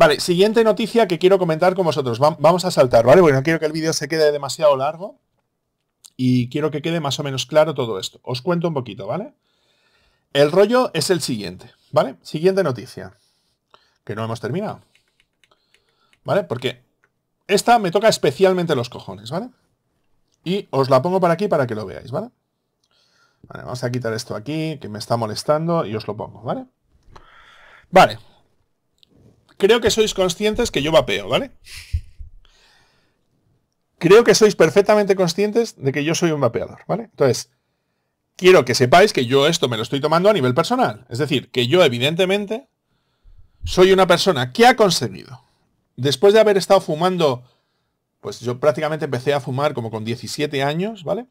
Vale, siguiente noticia que quiero comentar con vosotros. vamos a saltar, ¿vale? bueno no quiero que el vídeo se quede demasiado largo y quiero que quede más o menos claro todo esto. Os cuento un poquito, ¿vale? El rollo es el siguiente, ¿vale? Siguiente noticia, que no hemos terminado, ¿vale? Porque esta me toca especialmente los cojones, ¿vale? Y os la pongo para aquí para que lo veáis, ¿vale? Vale, vamos a quitar esto aquí, que me está molestando, y os lo pongo, ¿vale? Vale, Creo que sois conscientes que yo vapeo, ¿vale? Creo que sois perfectamente conscientes de que yo soy un vapeador, ¿vale? Entonces, quiero que sepáis que yo esto me lo estoy tomando a nivel personal. Es decir, que yo evidentemente soy una persona que ha conseguido, después de haber estado fumando, pues yo prácticamente empecé a fumar como con 17 años, ¿vale?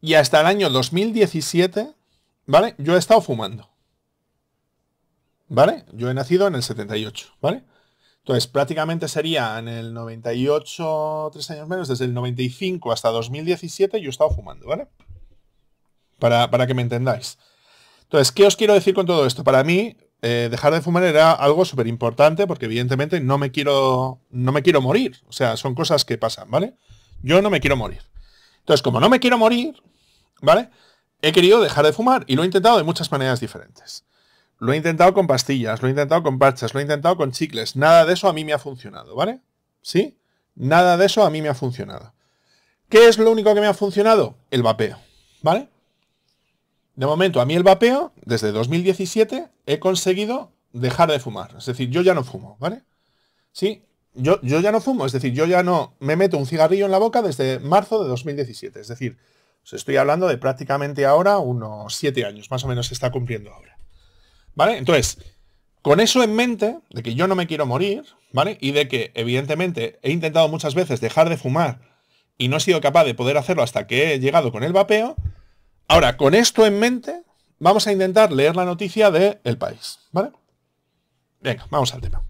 Y hasta el año 2017, ¿vale? Yo he estado fumando. ¿vale? Yo he nacido en el 78, ¿vale? Entonces, prácticamente sería en el 98, tres años menos, desde el 95 hasta 2017 yo he estado fumando, ¿vale? Para, que me entendáis. Entonces, ¿qué os quiero decir con todo esto? Para mí, eh, dejar de fumar era algo súper importante porque evidentemente no me quiero no me quiero morir o sea son cosas que pasan vale yo no me quiero morir entonces como no me quiero morir vale he querido dejar de fumar y lo he intentado de muchas maneras diferentes lo he intentado con pastillas, lo he intentado con parches, lo he intentado con chicles. Nada de eso a mí me ha funcionado, ¿vale? ¿Sí? Nada de eso a mí me ha funcionado. ¿Qué es lo único que me ha funcionado? El vapeo, ¿vale? De momento, a mí el vapeo, desde 2017, he conseguido dejar de fumar. Es decir, yo ya no fumo, ¿vale? Sí, yo, yo ya no fumo, es decir, yo ya no me meto un cigarrillo en la boca desde marzo de 2017. Es decir, os estoy hablando de prácticamente ahora unos siete años, más o menos se está cumpliendo ahora. ¿Vale? Entonces, con eso en mente, de que yo no me quiero morir, ¿vale? Y de que, evidentemente, he intentado muchas veces dejar de fumar y no he sido capaz de poder hacerlo hasta que he llegado con el vapeo. Ahora, con esto en mente, vamos a intentar leer la noticia de El País, ¿vale? Venga, vamos al tema.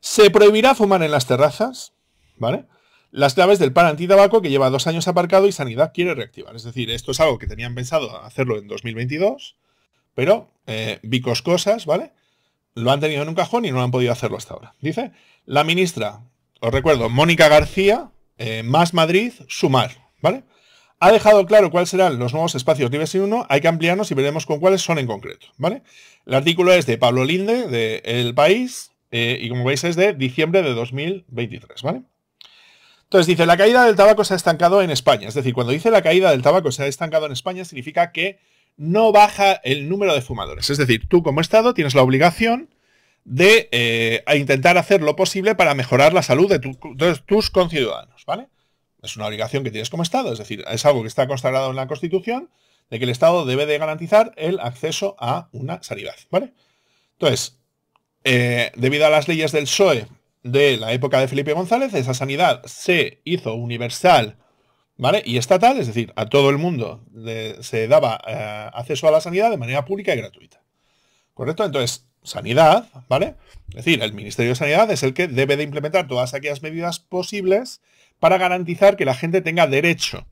Se prohibirá fumar en las terrazas, ¿vale? Las claves del par antitabaco que lleva dos años aparcado y Sanidad quiere reactivar. Es decir, esto es algo que tenían pensado hacerlo en 2022 pero eh, Vicos Cosas, ¿vale? Lo han tenido en un cajón y no han podido hacerlo hasta ahora. Dice, la ministra, os recuerdo, Mónica García, eh, Más Madrid, Sumar, ¿vale? Ha dejado claro cuáles serán los nuevos espacios de y uno, hay que ampliarnos y veremos con cuáles son en concreto, ¿vale? El artículo es de Pablo Linde, de El País, eh, y como veis es de diciembre de 2023, ¿vale? Entonces dice, la caída del tabaco se ha estancado en España. Es decir, cuando dice la caída del tabaco se ha estancado en España, significa que no baja el número de fumadores. Es decir, tú como Estado tienes la obligación de eh, intentar hacer lo posible para mejorar la salud de, tus conciudadanos, ¿vale? Es una obligación que tienes como Estado, es decir, es algo que está consagrado en la Constitución, de que el Estado debe de garantizar el acceso a una sanidad, ¿vale? Entonces, eh, debido a las leyes del PSOE de la época de Felipe González, esa sanidad se hizo universal ¿Vale? Y estatal, es decir, a todo el mundo se daba eh, acceso a la sanidad de manera pública y gratuita. ¿Correcto? Entonces, sanidad, ¿vale? Es decir, el Ministerio de Sanidad es el que debe de implementar todas aquellas medidas posibles para garantizar que la gente tenga derecho,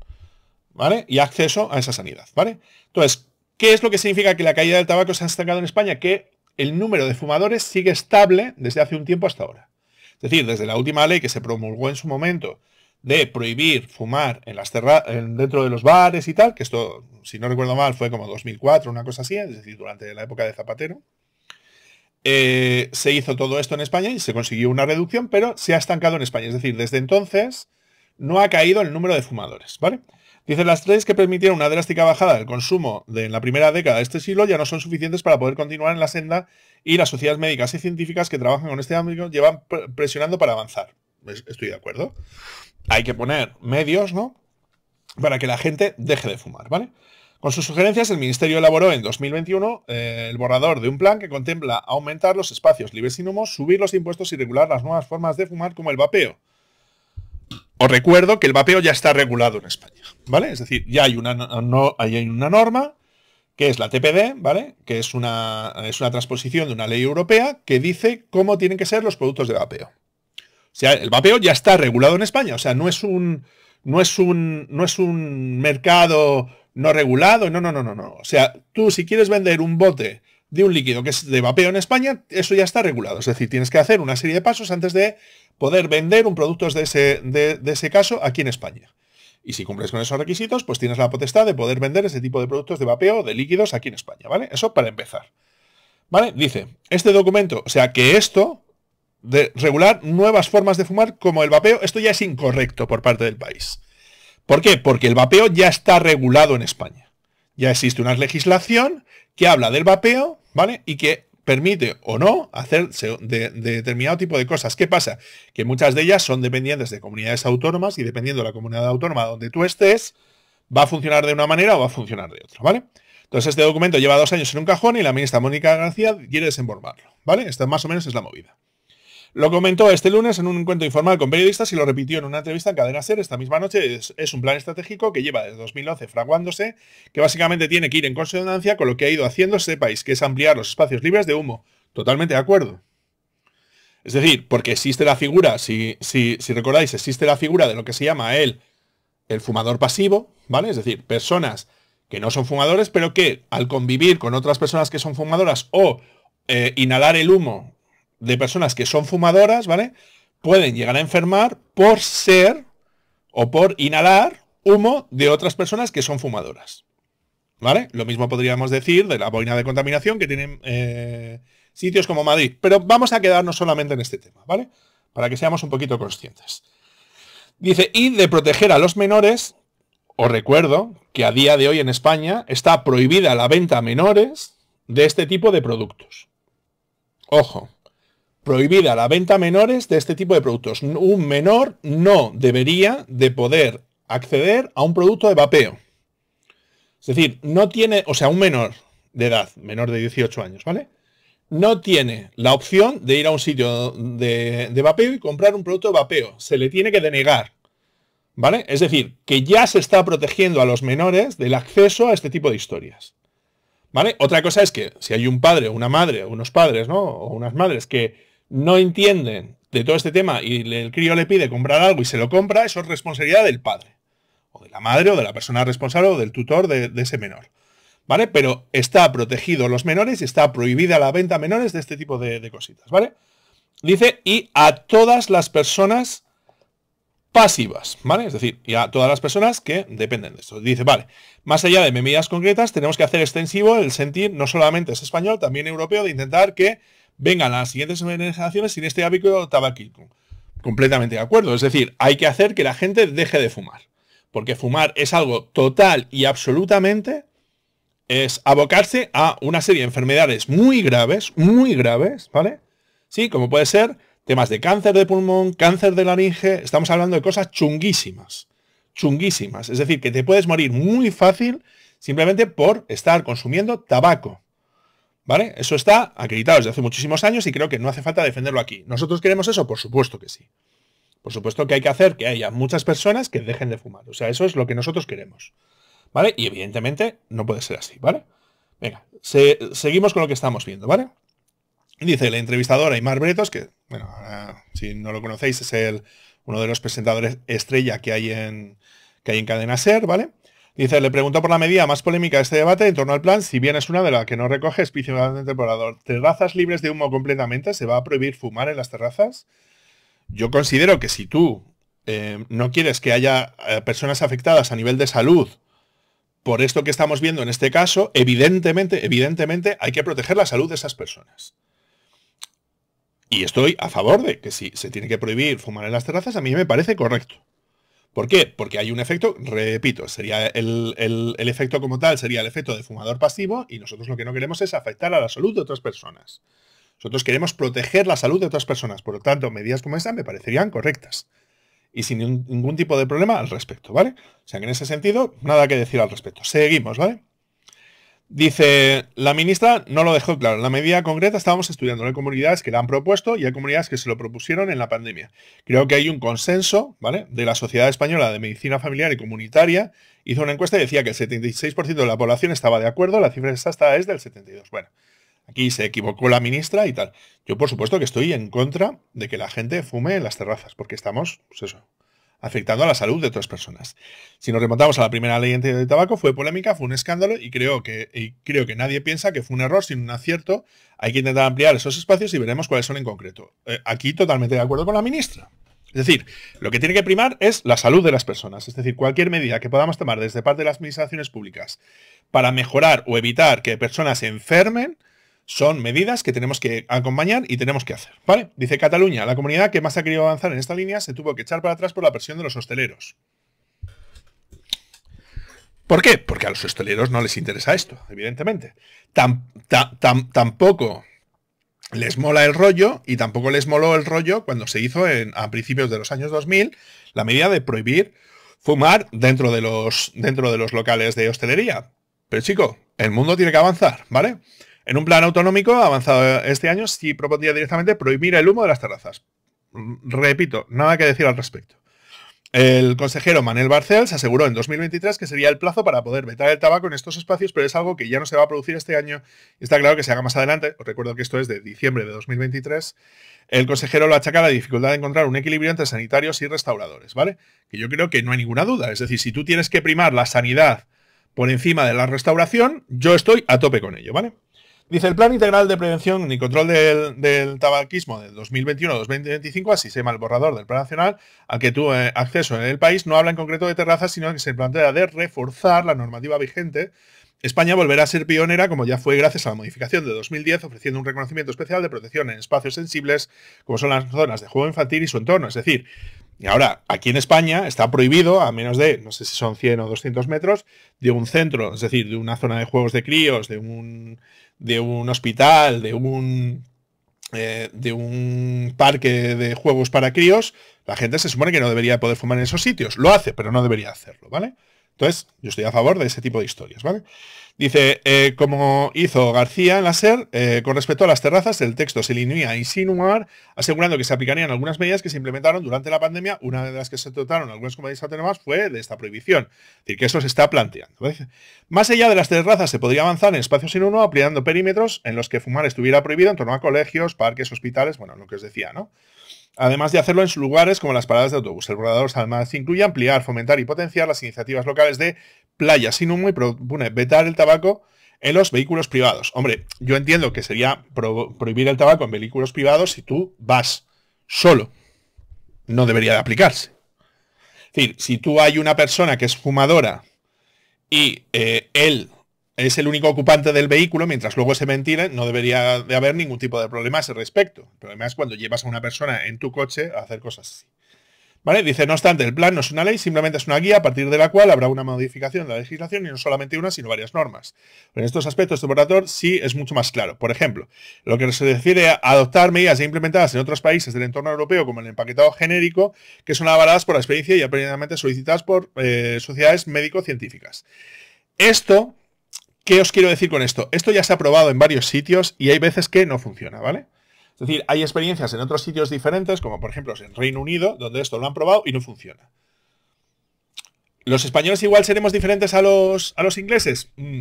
¿vale? Y acceso a esa sanidad, ¿vale? Entonces, ¿qué es lo que significa que la caída del tabaco se ha estancado en España? Que el número de fumadores sigue estable desde hace un tiempo hasta ahora. Es decir, desde la última ley que se promulgó en su momento, de prohibir fumar en las en, dentro de los bares y tal, que esto, si no recuerdo mal, fue como 2004, una cosa así, es decir, durante la época de Zapatero. Eh, se hizo todo esto en España y se consiguió una reducción, pero se ha estancado en España. Es decir, desde entonces no ha caído el número de fumadores, ¿vale? Dicen las tres que permitieron una drástica bajada del consumo de, en la primera década de este siglo ya no son suficientes para poder continuar en la senda y las sociedades médicas y científicas que trabajan con este ámbito llevan presionando para avanzar. Estoy de acuerdo hay que poner medios, ¿no? Para que la gente deje de fumar, ¿vale? Con sus sugerencias, el Ministerio elaboró en 2021 eh, el borrador de un plan que contempla aumentar los espacios libres sin humo, subir los impuestos y regular las nuevas formas de fumar como el vapeo. Os recuerdo que el vapeo ya está regulado en España, ¿vale? Es decir, ya hay una, no, hay una norma que es la TPD, ¿vale? Que es una, es una transposición de una ley europea que dice cómo tienen que ser los productos de vapeo, sea, el vapeo ya está regulado en España, o sea, no es un, no es un, no es un mercado no regulado, no, no, no, no, no. O sea, tú si quieres vender un bote de un líquido que es de vapeo en España, eso ya está regulado. Es decir, tienes que hacer una serie de pasos antes de poder vender un producto de ese, de, de ese caso aquí en España. Y si cumples con esos requisitos, pues tienes la potestad de poder vender ese tipo de productos de vapeo, de líquidos aquí en España, ¿vale? Eso para empezar. ¿Vale? Dice, este documento, o sea, que esto, de regular nuevas formas de fumar como el vapeo, esto ya es incorrecto por parte del país. ¿Por qué? Porque el vapeo ya está regulado en España. Ya existe una legislación que habla del vapeo, ¿vale? Y que permite o no hacerse de, determinado tipo de cosas. ¿Qué pasa? Que muchas de ellas son dependientes de comunidades autónomas y dependiendo de la comunidad autónoma donde tú estés, va a funcionar de una manera o va a funcionar de otra, ¿vale? Entonces este documento lleva dos años en un cajón y la ministra Mónica García quiere desemborbarlo, ¿vale? Esta más o menos es la movida. Lo comentó este lunes en un encuentro informal con periodistas y lo repitió en una entrevista en Cadena Ser esta misma noche. Es, un plan estratégico que lleva desde 2011 fraguándose, que básicamente tiene que ir en consonancia con lo que ha ido haciendo sepáis este que es ampliar los espacios libres de humo. Totalmente de acuerdo. Es decir, porque existe la figura, si, si, recordáis, existe la figura de lo que se llama el, el fumador pasivo, ¿vale? Es decir, personas que no son fumadores, pero que al convivir con otras personas que son fumadoras o eh, inhalar el humo de personas que son fumadoras, ¿vale? Pueden llegar a enfermar por ser o por inhalar humo de otras personas que son fumadoras. ¿Vale? Lo mismo podríamos decir de la boina de contaminación que tienen eh, sitios como Madrid. Pero vamos a quedarnos solamente en este tema, ¿vale? Para que seamos un poquito conscientes. Dice, y de proteger a los menores, os recuerdo que a día de hoy en España está prohibida la venta a menores de este tipo de productos. Ojo, prohibida la venta a menores de este tipo de productos. Un menor no debería de poder acceder a un producto de vapeo. Es decir, no tiene, o sea, un menor de edad, menor de 18 años, ¿vale? No tiene la opción de ir a un sitio de, vapeo y comprar un producto de vapeo. Se le tiene que denegar. ¿Vale? Es decir, que ya se está protegiendo a los menores del acceso a este tipo de historias. ¿Vale? Otra cosa es que si hay un padre una madre, unos padres, ¿no? O unas madres que no entienden de todo este tema y el crío le pide comprar algo y se lo compra, eso es responsabilidad del padre, o de la madre, o de la persona responsable, o del tutor de, ese menor. ¿Vale? Pero está protegido los menores y está prohibida la venta a menores de este tipo de, de cositas, ¿vale? Dice, y a todas las personas pasivas, ¿vale? Es decir, y a todas las personas que dependen de esto. Dice, vale, más allá de medidas concretas, tenemos que hacer extensivo el sentir, no solamente es español, también europeo, de intentar que vengan las siguientes generaciones sin este hábito tabaquico, Completamente de acuerdo. Es decir, hay que hacer que la gente deje de fumar. Porque fumar es algo total y absolutamente es abocarse a una serie de enfermedades muy graves, muy graves, ¿vale? Sí, como puede ser temas de cáncer de pulmón, cáncer de laringe, estamos hablando de cosas chunguísimas, chunguísimas. Es decir, que te puedes morir muy fácil simplemente por estar consumiendo tabaco. ¿Vale? Eso está acreditado desde hace muchísimos años y creo que no hace falta defenderlo aquí. ¿Nosotros queremos eso? Por supuesto que sí. Por supuesto que hay que hacer que haya muchas personas que dejen de fumar. O sea, eso es lo que nosotros queremos. ¿Vale? Y evidentemente no puede ser así, ¿vale? Venga, seguimos con lo que estamos viendo, ¿vale? Dice la entrevistadora Aymar Bretos, que, bueno, si no lo conocéis, es el, uno de los presentadores estrella que hay en, que hay en Cadena Ser, ¿vale? Dice, le pregunto por la medida más polémica de este debate en torno al plan, si bien es una de las que no recoge específicamente el orador. ¿Terrazas libres de humo completamente? ¿Se va a prohibir fumar en las terrazas? Yo considero que si tú eh, no quieres que haya eh, personas afectadas a nivel de salud por esto que estamos viendo en este caso, evidentemente, evidentemente hay que proteger la salud de esas personas. Y estoy a favor de que si se tiene que prohibir fumar en las terrazas, a mí me parece correcto. ¿Por qué? Porque hay un efecto, repito, sería el, efecto como tal, sería el efecto de fumador pasivo y nosotros lo que no queremos es afectar a la salud de otras personas. Nosotros queremos proteger la salud de otras personas, por lo tanto, medidas como esta me parecerían correctas y sin ningún tipo de problema al respecto, ¿vale? O sea, que en ese sentido, nada que decir al respecto. Seguimos, ¿vale? Dice, la ministra no lo dejó claro. La medida concreta estábamos estudiando. Hay comunidades que la han propuesto y hay comunidades que se lo propusieron en la pandemia. Creo que hay un consenso, ¿vale? De la Sociedad Española de Medicina Familiar y Comunitaria. Hizo una encuesta y decía que el 76% de la población estaba de acuerdo. La cifra exacta es del 72%. Bueno, aquí se equivocó la ministra y tal. Yo, por supuesto, que estoy en contra de que la gente fume en las terrazas, porque estamos, pues eso, afectando a la salud de otras personas. Si nos remontamos a la primera ley de tabaco, fue polémica, fue un escándalo y creo, que, creo que nadie piensa que fue un error, sino un acierto. Hay que intentar ampliar esos espacios y veremos cuáles son en concreto. Eh, aquí totalmente de acuerdo con la ministra. Es decir, lo que tiene que primar es la salud de las personas. Es decir, cualquier medida que podamos tomar desde parte de las administraciones públicas para mejorar o evitar que personas se enfermen, son medidas que tenemos que acompañar y tenemos que hacer. ¿Vale? Dice Cataluña, la comunidad que más ha querido avanzar en esta línea se tuvo que echar para atrás por la presión de los hosteleros. ¿Por qué? Porque a los hosteleros no les interesa esto, evidentemente. Tan, tampoco les mola el rollo y tampoco les moló el rollo cuando se hizo en, a principios de los años 2000 la medida de prohibir fumar dentro de los, dentro de los locales de hostelería. Pero chico, el mundo tiene que avanzar, ¿vale? En un plan autonómico avanzado este año, sí propondría directamente prohibir el humo de las terrazas. Mm, repito, nada que decir al respecto. El consejero Manel se aseguró en 2023 que sería el plazo para poder vetar el tabaco en estos espacios, pero es algo que ya no se va a producir este año y está claro que se haga más adelante. Os recuerdo que esto es de diciembre de 2023. El consejero lo achaca a la dificultad de encontrar un equilibrio entre sanitarios y restauradores, ¿vale? Que yo creo que no hay ninguna duda. Es decir, si tú tienes que primar la sanidad por encima de la restauración, yo estoy a tope con ello, ¿vale? Dice, el Plan Integral de Prevención y Control del, Tabaquismo del 2021-2025, así se llama el borrador del Plan Nacional, al que tuve eh, acceso en el país, no habla en concreto de terrazas, sino que se plantea de reforzar la normativa vigente. España volverá a ser pionera, como ya fue gracias a la modificación de 2010, ofreciendo un reconocimiento especial de protección en espacios sensibles, como son las zonas de juego infantil y su entorno. Es decir, y ahora, aquí en España está prohibido, a menos de, no sé si son 100 o 200 metros, de un centro, es decir, de una zona de juegos de críos, de un, de un hospital, de un, eh, de un parque de juegos para críos, la gente se supone que no debería poder fumar en esos sitios. Lo hace, pero no debería hacerlo, ¿vale? Entonces, yo estoy a favor de ese tipo de historias, ¿vale? Dice, eh, como hizo García en la SER, eh, con respecto a las terrazas, el texto se linea a insinuar, asegurando que se aplicarían algunas medidas que se implementaron durante la pandemia. Una de las que se trataron algunas comunidades autónomas fue de esta prohibición. Es decir, que eso se está planteando. Más allá de las terrazas, se podría avanzar en espacios sin uno, ampliando perímetros en los que fumar estuviera prohibido en torno a colegios, parques, hospitales, bueno, lo que os decía, ¿no? además de hacerlo en sus lugares como las paradas de autobús. El borrador además incluye ampliar, fomentar y potenciar las iniciativas locales de playas sin humo y propone vetar el tabaco en los vehículos privados. Hombre, yo entiendo que sería prohibir el tabaco en vehículos privados si tú vas solo. No debería de aplicarse. Es decir, si tú hay una persona que es fumadora y eh, él es el único ocupante del vehículo, mientras luego se mentira, no debería de haber ningún tipo de problema al ese respecto. problema es cuando llevas a una persona en tu coche a hacer cosas así. ¿Vale? Dice, no obstante, el plan no es una ley, simplemente es una guía a partir de la cual habrá una modificación de la legislación y no solamente una, sino varias normas. En estos aspectos, este operador sí es mucho más claro. Por ejemplo, lo que se refiere a adoptar medidas ya implementadas en otros países del entorno europeo, como el empaquetado genérico, que son avaladas por la experiencia y aparentemente solicitadas por eh, sociedades médico-científicas. Esto ¿Qué os quiero decir con esto? Esto ya se ha probado en varios sitios y hay veces que no funciona, ¿vale? Es decir, hay experiencias en otros sitios diferentes, como por ejemplo en Reino Unido, donde esto lo han probado y no funciona. ¿Los españoles igual seremos diferentes a los, a los ingleses? Mm,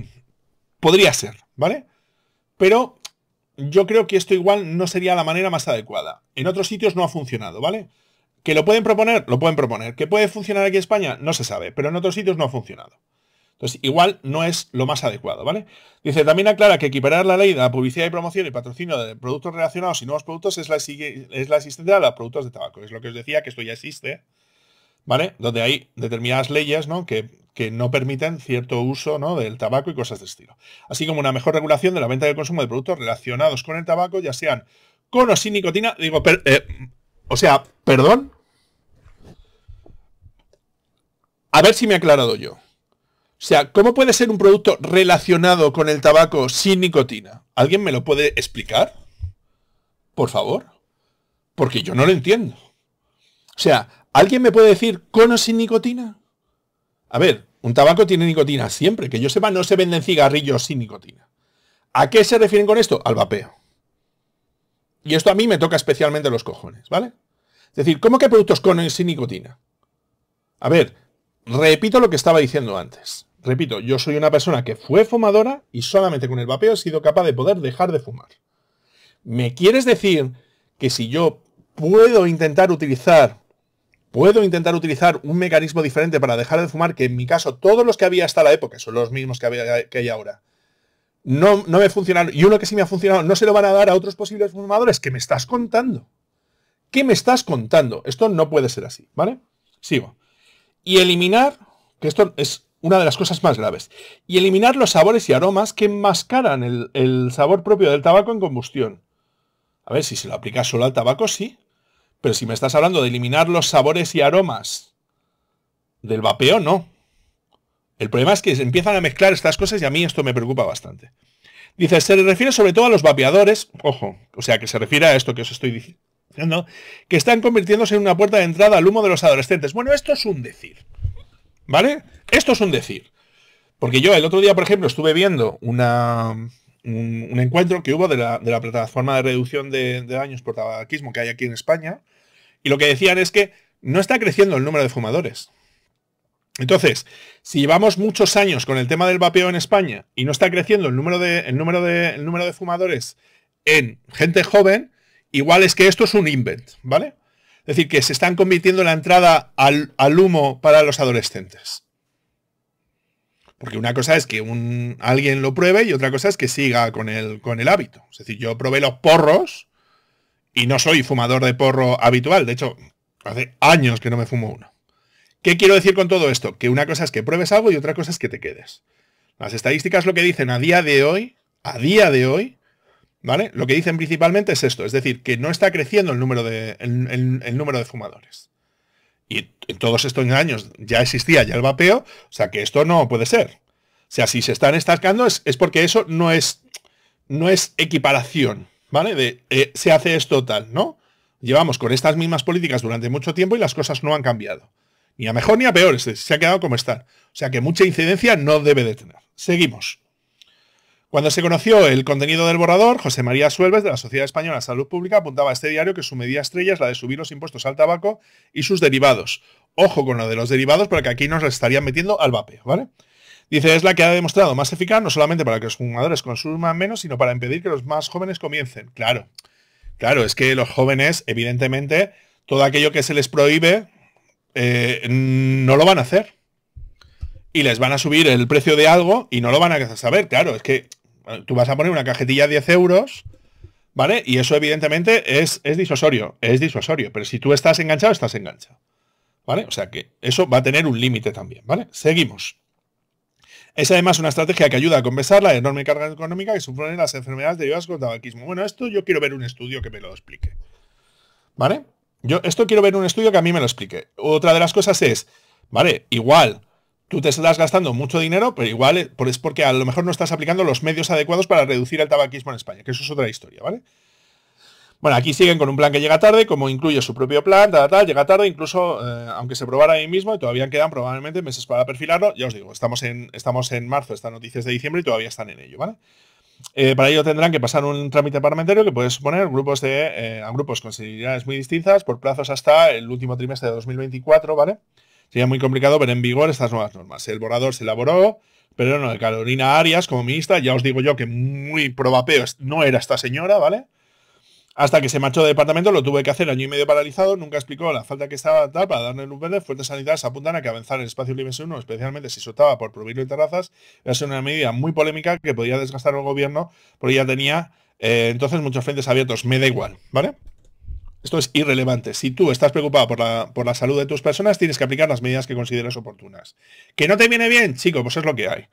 podría ser, ¿vale? Pero yo creo que esto igual no sería la manera más adecuada. En otros sitios no ha funcionado, ¿vale? ¿Que lo pueden proponer? Lo pueden proponer. ¿Que puede funcionar aquí en España? No se sabe, pero en otros sitios no ha funcionado. Entonces, igual no es lo más adecuado, ¿vale? Dice, también aclara que equiparar la ley de la publicidad y promoción y patrocinio de productos relacionados y nuevos productos es la, existencia de los productos de tabaco. Es lo que os decía, que esto ya existe, ¿vale? Donde hay determinadas leyes, ¿no? Que, no permiten cierto uso ¿no? del tabaco y cosas de estilo. Así como una mejor regulación de la venta y el consumo de productos relacionados con el tabaco, ya sean con o sin nicotina. Digo, eh, o sea, perdón. A ver si me he aclarado yo. O sea, ¿cómo puede ser un producto relacionado con el tabaco sin nicotina? ¿Alguien me lo puede explicar? Por favor. Porque yo no lo entiendo. O sea, ¿alguien me puede decir con sin nicotina? A ver, un tabaco tiene nicotina siempre. Que yo sepa, no se venden cigarrillos sin nicotina. ¿A qué se refieren con esto? Al vapeo. Y esto a mí me toca especialmente los cojones, ¿vale? Es decir, ¿cómo que productos con o sin nicotina? A ver, repito lo que estaba diciendo antes repito, yo soy una persona que fue fumadora y solamente con el vapeo he sido capaz de poder dejar de fumar. ¿Me quieres decir que si yo puedo intentar utilizar, puedo intentar utilizar un mecanismo diferente para dejar de fumar, que en mi caso todos los que había hasta la época son los mismos que, había, que hay ahora? No, no me funcionaron, y uno que sí me ha funcionado, no se lo van a dar a otros posibles fumadores. ¿Qué me estás contando? ¿Qué me estás contando? Esto no puede ser así, ¿vale? Sigo. Y eliminar, que esto es una de las cosas más graves. Y eliminar los sabores y aromas que enmascaran el, sabor propio del tabaco en combustión. A ver, si se lo aplicas solo al tabaco, sí. Pero si me estás hablando de eliminar los sabores y aromas del vapeo, no. El problema es que empiezan a mezclar estas cosas y a mí esto me preocupa bastante. Dice, se le refiere sobre todo a los vapeadores, ojo, o sea, que se refiere a esto que os estoy diciendo, que están convirtiéndose en una puerta de entrada al humo de los adolescentes. Bueno, esto es un decir. ¿Vale? Esto es un decir. Porque yo el otro día, por ejemplo, estuve viendo un, encuentro que hubo de la, plataforma de reducción de, daños por tabaquismo que hay aquí en España, y lo que decían es que no está creciendo el número de fumadores. Entonces, si llevamos muchos años con el tema del vapeo en España y no está creciendo el número de, número el número de fumadores en gente joven, igual es que esto es un invent, ¿vale? Es decir, que se están convirtiendo en la entrada al, humo para los adolescentes. Porque una cosa es que alguien lo pruebe y otra cosa es que siga con el, con el hábito. Es decir, yo probé los porros y no soy fumador de porro habitual. De hecho, hace años que no me fumo uno. ¿Qué quiero decir con todo esto? Que una cosa es que pruebes algo y otra cosa es que te quedes. Las estadísticas lo que dicen a día de hoy, a día de hoy, ¿Vale? Lo que dicen principalmente es esto, es decir, que no está creciendo el número de, el, número de fumadores. Y en todos estos años ya existía ya el vapeo, o sea que esto no puede ser. O sea, si se están estancando es, porque eso no es, no es equiparación, ¿vale? De eh, se hace esto tal, ¿no? Llevamos con estas mismas políticas durante mucho tiempo y las cosas no han cambiado. Ni a mejor ni a peor, se, se ha quedado como están. O sea que mucha incidencia no debe de tener. Seguimos. Cuando se conoció el contenido del borrador, José María Suelves, de la Sociedad Española de Salud Pública, apuntaba a este diario que su medida estrella es la de subir los impuestos al tabaco y sus derivados. Ojo con lo de los derivados, porque aquí nos estarían metiendo al vapeo, ¿vale? Dice, es la que ha demostrado más eficaz no solamente para que los fumadores consuman menos, sino para impedir que los más jóvenes comiencen. Claro, claro, es que los jóvenes, evidentemente, todo aquello que se les prohíbe, eh, no lo van a hacer y les van a subir el precio de algo y no lo van a saber. Claro, es que tú vas a poner una cajetilla de 10 euros, ¿vale? Y eso evidentemente es, disuasorio, es disuasorio. Pero si tú estás enganchado, estás enganchado. ¿Vale? O sea que eso va a tener un límite también, ¿vale? Seguimos. Es además una estrategia que ayuda a compensar la enorme carga económica que suponen las enfermedades de con tabaquismo. Bueno, esto yo quiero ver un estudio que me lo explique. ¿Vale? Yo esto quiero ver un estudio que a mí me lo explique. Otra de las cosas es, vale, igual tú te estás gastando mucho dinero, pero igual eh, es porque a lo mejor no estás aplicando los medios adecuados para reducir el tabaquismo en España, que eso es otra historia, ¿vale? Bueno, aquí siguen con un plan que llega tarde, como incluye su propio plan, tal, tal, llega tarde, incluso eh, aunque se probara ahí mismo, y todavía quedan probablemente meses para perfilarlo, ya os digo, estamos en, estamos en marzo, estas noticias de diciembre y todavía están en ello, ¿vale? Eh, para ello tendrán que pasar un trámite parlamentario que puede suponer grupos de, a grupos con sensibilidades muy distintas por plazos hasta el último trimestre de 2024, ¿vale? Sería muy complicado ver en vigor estas nuevas normas. El borrador se elaboró, pero no de Carolina Arias como ministra. Ya os digo yo que muy probapeo no era esta señora, ¿vale? Hasta que se marchó de departamento, lo tuve que hacer año y medio paralizado, nunca explicó la falta que estaba tal para darle luz verde. Fuentes sanitarias apuntan a que avanzar en espacio libre 1, especialmente si soltaba por prohibirlo en terrazas, era una medida muy polémica que podía desgastar al gobierno, porque ya tenía eh, entonces muchos frentes abiertos. Me da igual, ¿vale? Esto es irrelevante. Si tú estás preocupado por la, por la, salud de tus personas, tienes que aplicar las medidas que consideres oportunas. ¿Que no te viene bien? Chico, pues es lo que hay.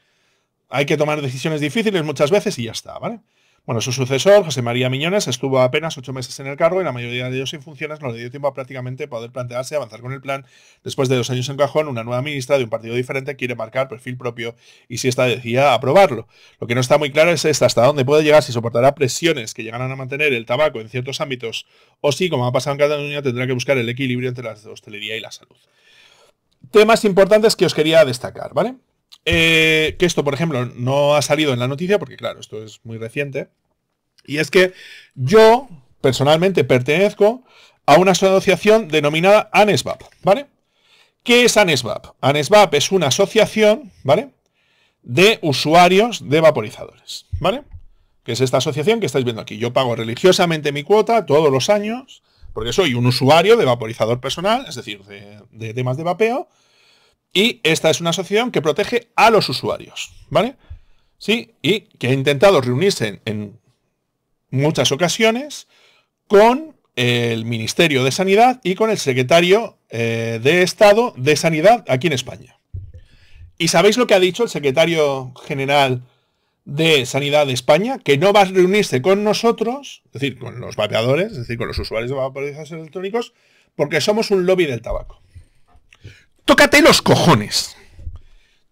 Hay que tomar decisiones difíciles muchas veces y ya está, ¿vale? Bueno, su sucesor, José María Miñones, estuvo apenas ocho meses en el cargo y la mayoría de ellos sin funciones no le dio tiempo a prácticamente poder plantearse avanzar con el plan. Después de dos años en cajón, una nueva ministra de un partido diferente quiere marcar perfil propio y si esta decía aprobarlo. Lo que no está muy claro es hasta dónde puede llegar, si soportará presiones que llegarán a mantener el tabaco en ciertos ámbitos o si, como ha pasado en Cataluña, tendrá que buscar el equilibrio entre la hostelería y la salud. Temas importantes que os quería destacar, ¿vale? Eh, que esto, por ejemplo, no ha salido en la noticia, porque claro, esto es muy reciente, y es que yo personalmente pertenezco a una asociación denominada ANESVAP, ¿vale? ¿Qué es ANESVAP? ANESVAP es una asociación, ¿vale? De usuarios de vaporizadores, ¿vale? Que es esta asociación que estáis viendo aquí. Yo pago religiosamente mi cuota todos los años, porque soy un usuario de vaporizador personal, es decir, de temas de vapeo, y esta es una asociación que protege a los usuarios, ¿vale? Sí, y que ha intentado reunirse en, muchas ocasiones con el Ministerio de Sanidad y con el secretario eh, de Estado de Sanidad aquí en España. ¿Y sabéis lo que ha dicho el secretario general de Sanidad de España? Que no va a reunirse con nosotros, es decir, con los vapeadores, es decir, con los usuarios de vaporizadores electrónicos, porque somos un lobby del tabaco tócate los cojones.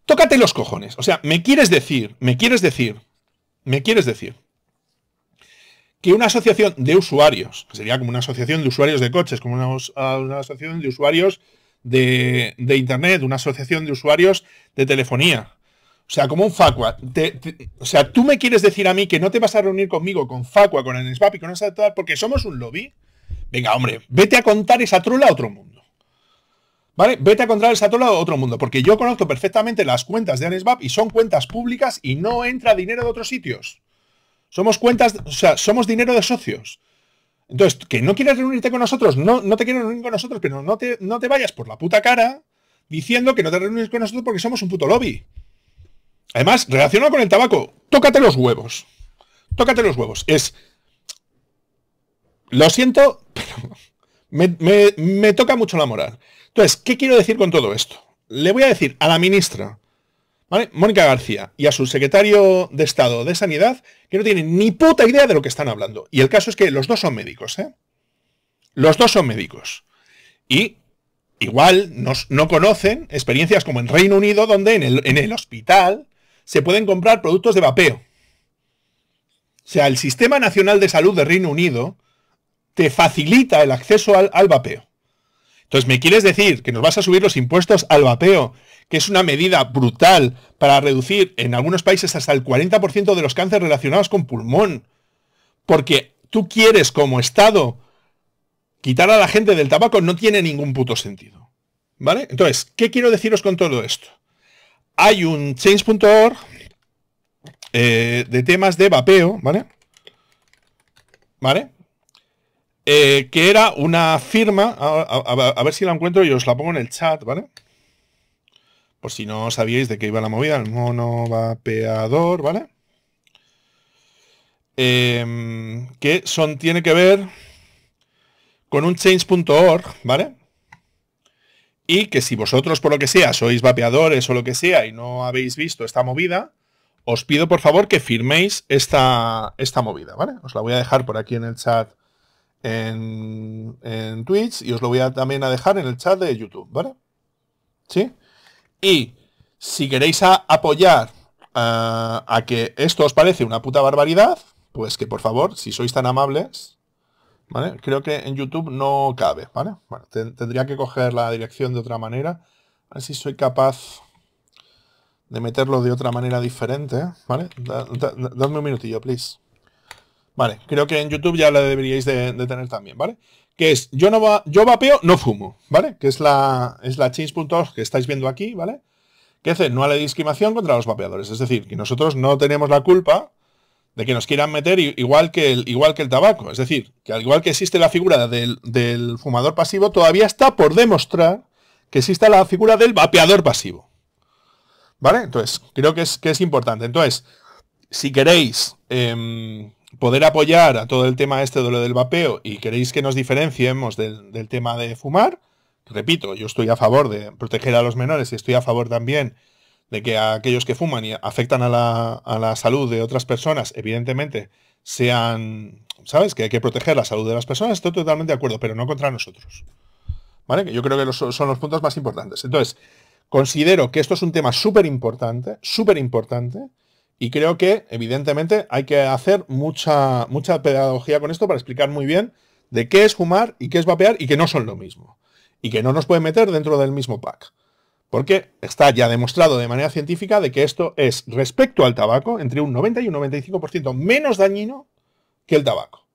Tócate los cojones. O sea, me quieres decir, me quieres decir, me quieres decir que una asociación de usuarios, que sería como una asociación de usuarios de coches, como una, asociación de usuarios de, Internet, una asociación de usuarios de telefonía. O sea, como un facua. o sea, tú me quieres decir a mí que no te vas a reunir conmigo, con facua, con el SBAP y con esa tal, porque somos un lobby. Venga, hombre, vete a contar esa trula a otro mundo. Vete a controlar el Satola otro mundo, porque yo conozco perfectamente las cuentas de Anisbap... y son cuentas públicas y no entra dinero de otros sitios. Somos cuentas, o sea, somos dinero de socios. Entonces, que no quieres reunirte con nosotros, no, no te quiero reunir con nosotros, pero no te, no te vayas por la puta cara diciendo que no te reúnes con nosotros porque somos un puto lobby. Además, relacionado con el tabaco, tócate los huevos. Tócate los huevos. Es. Lo siento, pero me toca mucho la moral. Entonces, ¿qué quiero decir con todo esto? Le voy a decir a la ministra, ¿vale? Mónica García, y a su secretario de Estado de Sanidad, que no tienen ni puta idea de lo que están hablando. Y el caso es que los dos son médicos, ¿eh? Los dos son médicos. Y igual no conocen experiencias como en Reino Unido, donde en el, hospital se pueden comprar productos de vapeo. O sea, el Sistema Nacional de Salud de Reino Unido te facilita el acceso al, al vapeo. Entonces, ¿me quieres decir que nos vas a subir los impuestos al vapeo, que es una medida brutal para reducir en algunos países hasta el 40% de los cánceres relacionados con pulmón? Porque tú quieres como Estado quitar a la gente del tabaco, no tiene ningún puto sentido. ¿Vale? Entonces, ¿qué quiero deciros con todo esto? Hay un change.org eh, de temas de vapeo, ¿vale? ¿Vale? Eh, que era una firma, a, ver si la encuentro y os la pongo en el chat, ¿vale? Por si no sabíais de qué iba la movida, el mono vapeador, ¿vale? Em, que son, tiene que ver con un change.org, ¿vale? Y que si vosotros, por lo que sea, sois vapeadores o lo que sea y no habéis visto esta movida, os pido por favor que firméis esta, esta movida, ¿vale? Os la voy a dejar por aquí en el chat en, en, Twitch y os lo voy a también a dejar en el chat de YouTube, ¿vale? ¿Sí? Y si queréis a apoyar a, que esto os parece una puta barbaridad, pues que por favor, si sois tan amables, ¿vale? Creo que en YouTube no cabe, ¿vale? tendría que coger la dirección de otra manera. A ver si soy capaz de meterlo de otra manera diferente, ¿vale? Dame un minutillo, please. Vale, creo que en YouTube ya la deberíais de, tener también, ¿vale? Que es yo no va, yo vapeo, no fumo, ¿vale? Que es la, es la change.org que estáis viendo aquí, ¿vale? Que hace no a la discriminación contra los vapeadores. Es decir, que nosotros no tenemos la culpa de que nos quieran meter igual que el, igual que el tabaco. Es decir, que al igual que existe la figura del, fumador pasivo, todavía está por demostrar que exista la figura del vapeador pasivo. ¿Vale? Entonces, creo que es, que es importante. Entonces, si queréis em, poder apoyar a todo el tema este de lo del vapeo y queréis que nos diferenciemos del, tema de fumar, repito, yo estoy a favor de proteger a los menores y estoy a favor también de que aquellos que fuman y afectan a la, a la, salud de otras personas, evidentemente, sean, ¿sabes? Que hay que proteger la salud de las personas, estoy totalmente de acuerdo, pero no contra nosotros. ¿Vale? Que yo creo que son los puntos más importantes. Entonces, considero que esto es un tema súper importante, súper importante, y creo que, evidentemente, hay que hacer mucha, mucha pedagogía con esto para explicar muy bien de qué es fumar y qué es vapear y que no son lo mismo. Y que no nos pueden meter dentro del mismo pack. Porque está ya demostrado de manera científica de que esto es, respecto al tabaco, entre un 90 y un 95% menos dañino que el tabaco.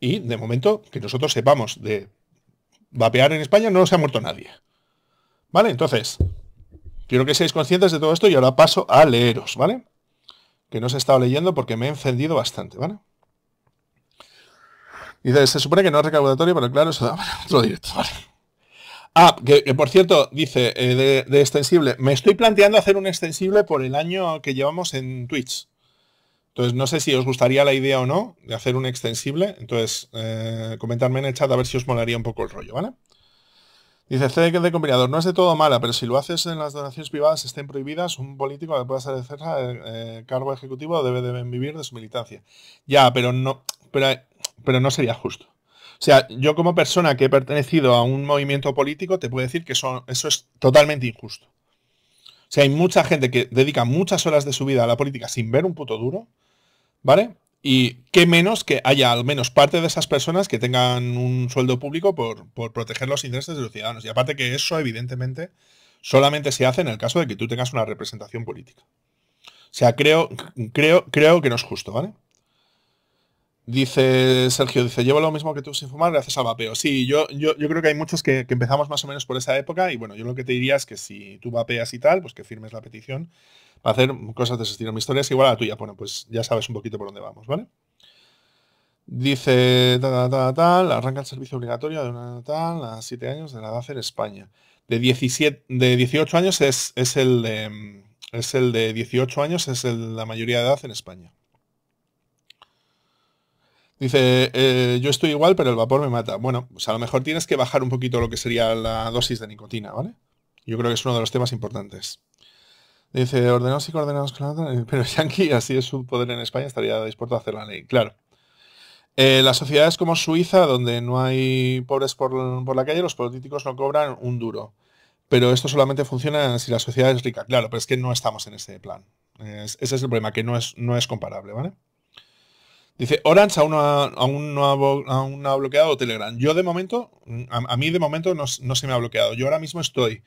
Y de momento, que nosotros sepamos de vapear en España, no se ha muerto nadie. ¿Vale? Entonces, quiero que seáis conscientes de todo esto y ahora paso a leeros, ¿vale? que no se he estado leyendo porque me he encendido bastante, ¿vale? Dice, se supone que no es recaudatorio, pero claro, eso da otro directo, ¿vale? Ah, que, por cierto, dice, eh, de, extensible, me estoy planteando hacer un extensible por el año que llevamos en Twitch. Entonces, no sé si os gustaría la idea o no de hacer un extensible. Entonces, eh, comentarme en el chat a ver si os molaría un poco el rollo, ¿vale? Dice, este que de combinador no es de todo mala, pero si lo haces en las donaciones privadas estén prohibidas, un político que pueda ser el eh, eh, cargo ejecutivo debe, debe vivir de su militancia. Ya, pero no, pero, pero no sería justo. O sea, yo como persona que he pertenecido a un movimiento político, te puedo decir que son eso es totalmente injusto. O sea, hay mucha gente que dedica muchas horas de su vida a la política sin ver un puto duro, ¿vale? Y qué menos que haya al menos parte de esas personas que tengan un sueldo público por, proteger los intereses de los ciudadanos. Y aparte que eso, evidentemente, solamente se hace en el caso de que tú tengas una representación política. O sea, creo, creo, creo que no es justo, ¿vale? Dice Sergio, dice, llevo lo mismo que tú sin fumar gracias al vapeo. Sí, yo, yo, yo creo que hay muchos que, que empezamos más o menos por esa época y bueno, yo lo que te diría es que si tú vapeas y tal, pues que firmes la petición hacer cosas de ese estilo. Mi historia es igual a la tuya. Bueno, pues ya sabes un poquito por dónde vamos, ¿vale? Dice, tal, arranca el servicio obligatorio de una tal a 7 años de la edad en España. De, 17, de 18 años es, el de, es el de 18 años, es el, la mayoría de edad en España. Dice, eh, yo estoy igual, pero el vapor me mata. Bueno, pues a lo mejor tienes que bajar un poquito lo que sería la dosis de nicotina, ¿vale? Yo creo que es uno de los temas importantes. Dice, ordenados y coordenados, pero Yankee, así es su poder en España, estaría dispuesto a hacer la ley. Claro. Eh, las sociedades como Suiza, donde no hay pobres por, la calle, los políticos no cobran un duro. Pero esto solamente funciona si la sociedad es rica. Claro, pero es que no estamos en ese plan. ese es el problema, que no es, no es comparable, ¿vale? Dice, Orange aún no, ha, bloqueado Telegram. Yo de momento, a, mí de momento no, no se me ha bloqueado. Yo ahora mismo estoy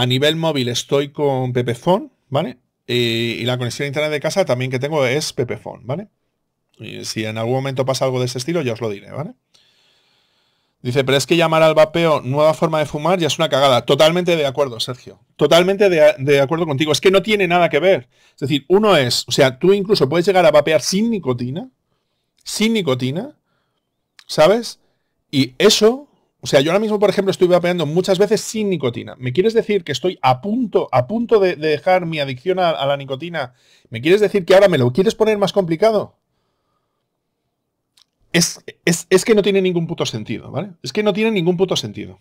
a nivel móvil estoy con Pepephone, ¿vale? Y, la conexión a internet de casa también que tengo es Pepephone, ¿vale? Y si en algún momento pasa algo de ese estilo, ya os lo diré, ¿vale? Dice, pero es que llamar al vapeo nueva forma de fumar ya es una cagada. Totalmente de acuerdo, Sergio. Totalmente de, de, acuerdo contigo. Es que no tiene nada que ver. Es decir, uno es, o sea, tú incluso puedes llegar a vapear sin nicotina, sin nicotina, ¿sabes? Y eso o sea, yo ahora mismo, por ejemplo, estoy vapeando muchas veces sin nicotina. ¿Me quieres decir que estoy a punto, a punto de, dejar mi adicción a, la nicotina? ¿Me quieres decir que ahora me lo quieres poner más complicado? Es, que no tiene ningún puto sentido, ¿vale? Es que no tiene ningún puto sentido.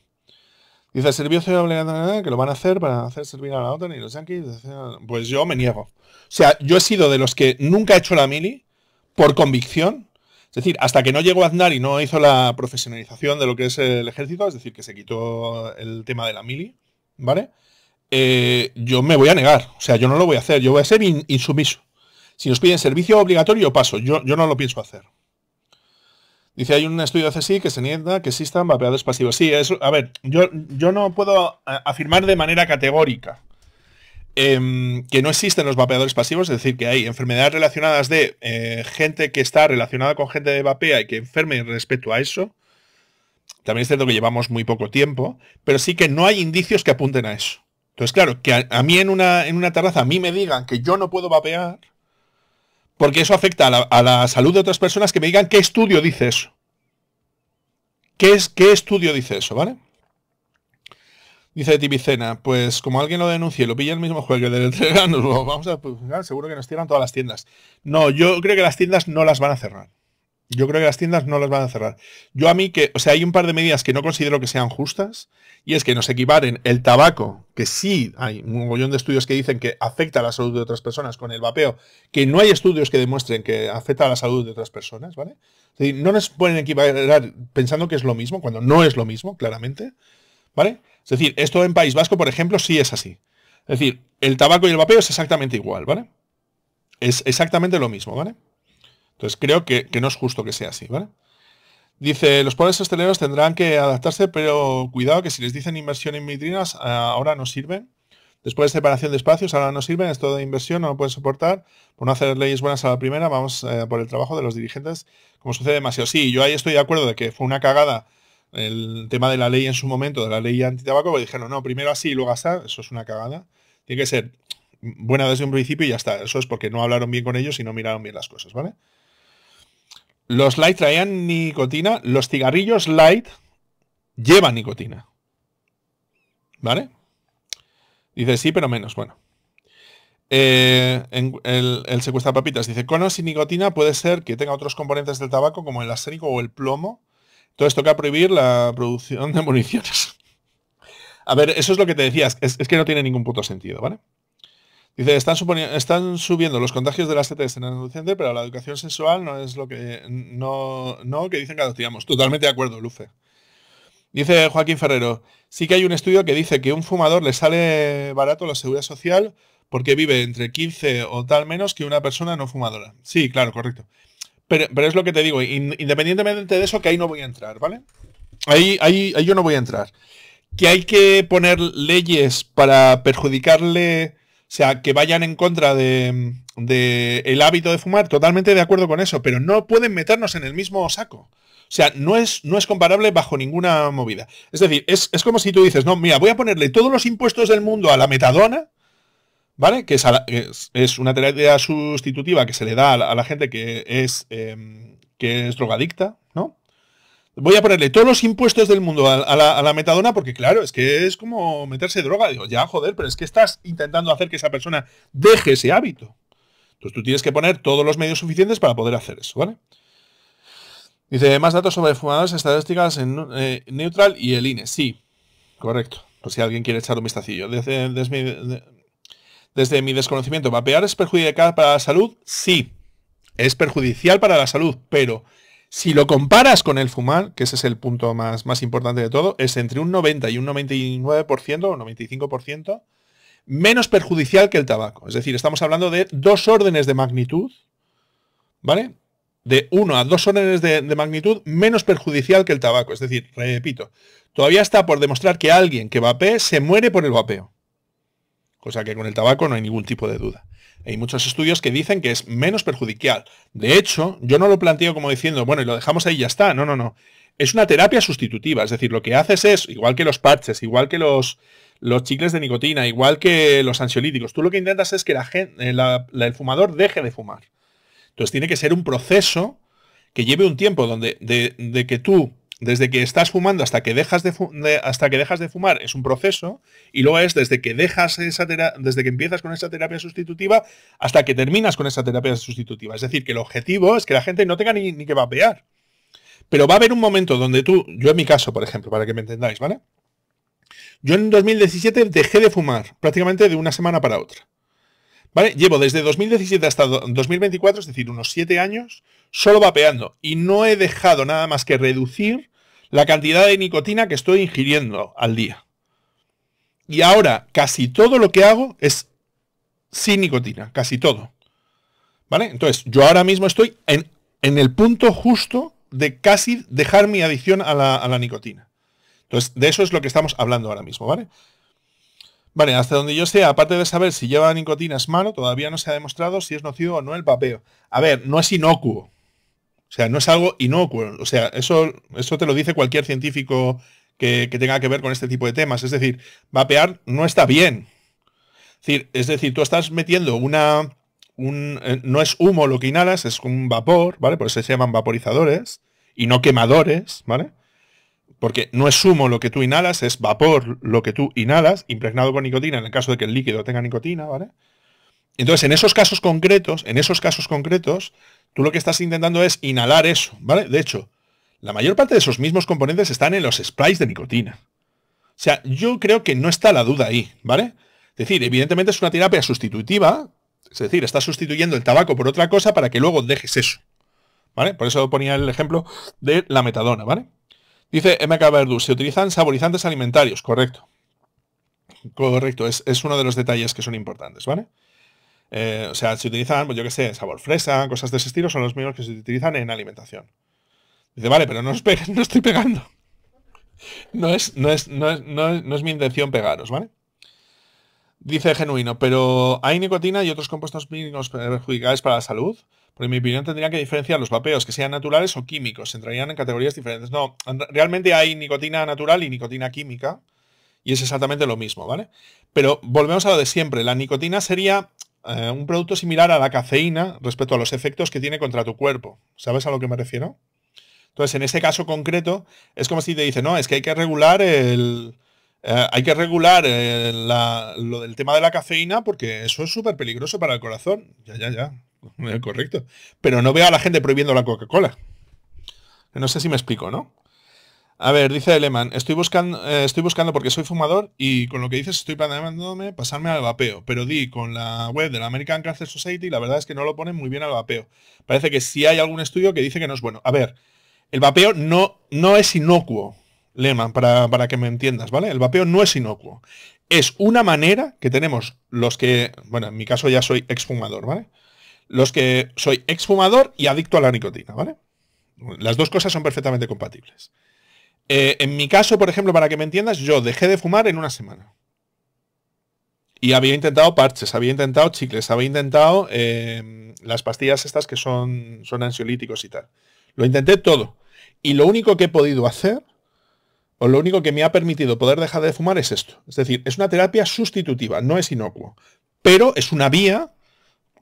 Dice, el servicio que lo van a hacer para hacer servir a la OTAN y los yankees... Pues yo me niego. O sea, yo he sido de los que nunca he hecho la mili por convicción, es decir, hasta que no llegó Aznar y no hizo la profesionalización de lo que es el ejército, es decir, que se quitó el tema de la mili, ¿vale? Eh, yo me voy a negar, o sea, yo no lo voy a hacer, yo voy a ser insumiso. Si nos piden servicio obligatorio, paso, yo, yo no lo pienso hacer. Dice, hay un estudio de CSI que se niega que existan vapeadores pasivos. Sí, a ver, yo, yo no puedo eh, afirmar de manera categórica, Em, que no existen los vapeadores pasivos, es decir, que hay enfermedades relacionadas de eh, gente que está relacionada con gente de vapea y que enferme respecto a eso. También es cierto que llevamos muy poco tiempo, pero sí que no hay indicios que apunten a eso. Entonces, claro, que a, mí en una, en una terraza a mí me digan que yo no puedo vapear, porque eso afecta a la, a la, salud de otras personas que me digan qué estudio dice eso. ¿Qué, es, qué estudio dice eso, vale? Dice Tibicena, pues como alguien lo denuncie y lo pilla el mismo juego del nos lo vamos a seguro que nos cierran todas las tiendas. No, yo creo que las tiendas no las van a cerrar. Yo creo que las tiendas no las van a cerrar. Yo a mí que, o sea, hay un par de medidas que no considero que sean justas, y es que nos equiparen el tabaco, que sí hay un montón de estudios que dicen que afecta a la salud de otras personas con el vapeo, que no hay estudios que demuestren que afecta a la salud de otras personas, ¿vale? no nos pueden equivocar pensando que es lo mismo, cuando no es lo mismo, claramente, ¿vale? Es decir, esto en País Vasco, por ejemplo, sí es así. Es decir, el tabaco y el vapeo es exactamente igual, ¿vale? Es exactamente lo mismo, ¿vale? Entonces creo que, no es justo que sea así, ¿vale? Dice, los pobres hosteleros tendrán que adaptarse, pero cuidado que si les dicen inversión en vitrinas, eh, ahora no sirven. Después de separación de espacios, ahora no sirven, Esto de inversión, no lo pueden soportar. Por no hacer leyes buenas a la primera, vamos eh, por el trabajo de los dirigentes, como sucede demasiado. Sí, yo ahí estoy de acuerdo de que fue una cagada el tema de la ley en su momento, de la ley antitabaco, pues dijeron, no, primero así y luego así, eso es una cagada. Tiene que ser buena desde un principio y ya está. Eso es porque no hablaron bien con ellos y no miraron bien las cosas, ¿vale? Los light traían nicotina, los cigarrillos light llevan nicotina. ¿Vale? Dice, sí, pero menos. Bueno. Eh, en, el, el secuestra papitas dice, conos sin nicotina puede ser que tenga otros componentes del tabaco como el acérico o el plomo entonces toca prohibir la producción de municiones. A ver, eso es lo que te decías, es, que no tiene ningún puto sentido, ¿vale? Dice, están, subiendo los contagios de las TTS en el pero la educación sexual no es lo que no, que dicen que adoptamos. Totalmente de acuerdo, Luce. Dice Joaquín Ferrero, sí que hay un estudio que dice que un fumador le sale barato la seguridad social porque vive entre 15 o tal menos que una persona no fumadora. Sí, claro, correcto. Pero, es lo que te digo, independientemente de eso, que ahí no voy a entrar, ¿vale? Ahí, ahí, yo no voy a entrar. Que hay que poner leyes para perjudicarle, o sea, que vayan en contra de, el hábito de fumar, totalmente de acuerdo con eso, pero no pueden meternos en el mismo saco. O sea, no es, no es comparable bajo ninguna movida. Es decir, es, es como si tú dices, no, mira, voy a ponerle todos los impuestos del mundo a la metadona ¿vale? Que es, es, una terapia sustitutiva que se le da a la, gente que es, em, que es drogadicta, ¿no? Voy a ponerle todos los impuestos del mundo a, la, metadona porque, claro, es que es como meterse droga. Digo, ya, joder, pero es que estás intentando hacer que esa persona deje ese hábito. Entonces tú tienes que poner todos los medios suficientes para poder hacer eso, ¿vale? Dice, más datos sobre fumadores, estadísticas en eh, Neutral y el INE. Sí, correcto. Pues si alguien quiere echar un vistacillo. Desde, desde mi desconocimiento, ¿vapear es perjudicial para la salud? Sí, es perjudicial para la salud, pero si lo comparas con el fumar, que ese es el punto más, más importante de todo, es entre un 90 y un 99% o 95% menos perjudicial que el tabaco. Es decir, estamos hablando de dos órdenes de magnitud, ¿vale? De uno a dos órdenes de, de magnitud menos perjudicial que el tabaco. Es decir, repito, todavía está por demostrar que alguien que vapee se muere por el vapeo. O sea que con el tabaco no hay ningún tipo de duda. Hay muchos estudios que dicen que es menos perjudicial. De hecho, yo no lo planteo como diciendo, bueno, y lo dejamos ahí y ya está. No, no, no. Es una terapia sustitutiva, es decir, lo que haces es, igual que los parches, igual que los, los chicles de nicotina, igual que los ansiolíticos, tú lo que intentas es que la, eh, el fumador deje de fumar. Entonces tiene que ser un proceso que lleve un tiempo donde de, de que tú desde que estás fumando hasta que dejas de, hasta que dejas de fumar es un proceso y luego es desde que dejas esa desde que empiezas con esa terapia sustitutiva hasta que terminas con esa terapia sustitutiva es decir que el objetivo es que la gente no tenga ni, ni que vapear pero va a haber un momento donde tú yo en mi caso por ejemplo para que me entendáis vale yo en 2017 dejé de fumar prácticamente de una semana para otra ¿Vale? Llevo desde 2017 hasta 2024, es decir, unos 7 años, solo vapeando y no he dejado nada más que reducir la cantidad de nicotina que estoy ingiriendo al día. Y ahora casi todo lo que hago es sin nicotina, casi todo. ¿Vale? Entonces, yo ahora mismo estoy en, el punto justo de casi dejar mi adicción a la, a la nicotina. Entonces, de eso es lo que estamos hablando ahora mismo, ¿vale? Vale, hasta donde yo sé, aparte de saber si lleva nicotina es malo, todavía no se ha demostrado si es nocivo o no el vapeo. A ver, no es inocuo. O sea, no es algo inocuo. O sea, eso, eso te lo dice cualquier científico que, tenga que ver con este tipo de temas. Es decir, vapear no está bien. Es decir, es decir tú estás metiendo una... Un, eh, no es humo lo que inhalas, es un vapor, ¿vale? Por eso se llaman vaporizadores y no quemadores, ¿vale? porque no es humo lo que tú inhalas, es vapor lo que tú inhalas, impregnado con nicotina, en el caso de que el líquido tenga nicotina, ¿vale? Entonces, en esos casos concretos, en esos casos concretos, tú lo que estás intentando es inhalar eso, ¿vale? De hecho, la mayor parte de esos mismos componentes están en los sprays de nicotina. O sea, yo creo que no está la duda ahí, ¿vale? Es decir, evidentemente es una terapia sustitutiva, es decir, estás sustituyendo el tabaco por otra cosa para que luego dejes eso, ¿vale? Por eso ponía el ejemplo de la metadona, ¿vale? Dice MK Verdú, se utilizan saborizantes alimentarios, correcto. Correcto, es, uno de los detalles que son importantes, ¿vale? Eh, o sea, se utilizan, pues yo qué sé, sabor fresa, cosas de ese estilo, son los mismos que se utilizan en alimentación. Dice, vale, pero no no estoy pegando. No es, no es, mi intención pegaros, ¿vale? Dice genuino, pero ¿hay nicotina y otros compuestos mínimos perjudicados para la salud? Porque en mi opinión tendrían que diferenciar los vapeos que sean naturales o químicos. Entrarían en categorías diferentes. No, realmente hay nicotina natural y nicotina química. Y es exactamente lo mismo, ¿vale? Pero volvemos a lo de siempre. La nicotina sería eh, un producto similar a la cafeína respecto a los efectos que tiene contra tu cuerpo. ¿Sabes a lo que me refiero? Entonces, en este caso concreto, es como si te dicen, no, es que hay que regular el, eh, hay que regular eh, lo del tema de la cafeína porque eso es súper peligroso para el corazón. Ya, ya, ya. Correcto. Pero no veo a la gente prohibiendo la Coca-Cola. No sé si me explico, ¿no? A ver, dice Lehman. estoy buscando, eh, estoy buscando porque soy fumador y con lo que dices estoy planeándome pasarme al vapeo. Pero di con la web de la American Cancer Society y la verdad es que no lo ponen muy bien al vapeo. Parece que sí hay algún estudio que dice que no es bueno. A ver, el vapeo no, no es inocuo, Lehman, para, para que me entiendas, ¿vale? El vapeo no es inocuo. Es una manera que tenemos los que, bueno, en mi caso ya soy exfumador, ¿vale? los que soy exfumador y adicto a la nicotina, ¿vale? Las dos cosas son perfectamente compatibles. Eh, en mi caso, por ejemplo, para que me entiendas, yo dejé de fumar en una semana. Y había intentado parches, había intentado chicles, había intentado em, las pastillas estas que son, son ansiolíticos y tal. Lo intenté todo. Y lo único que he podido hacer, o lo único que me ha permitido poder dejar de fumar es esto. Es decir, es una terapia sustitutiva, no es inocuo. Pero es una vía